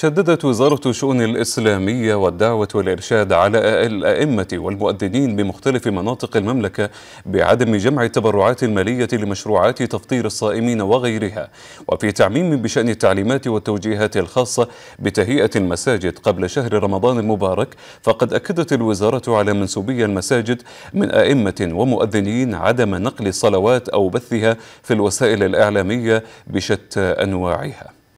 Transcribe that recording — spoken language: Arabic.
شددت وزارة الشؤون الإسلامية والدعوة والإرشاد على الأئمة والمؤذنين بمختلف مناطق المملكة بعدم جمع التبرعات المالية لمشروعات تفطير الصائمين وغيرها وفي تعميم بشأن التعليمات والتوجيهات الخاصة بتهيئة المساجد قبل شهر رمضان المبارك فقد أكدت الوزارة على منسوبي المساجد من أئمة ومؤذنين عدم نقل الصلوات أو بثها في الوسائل الإعلامية بشتى أنواعها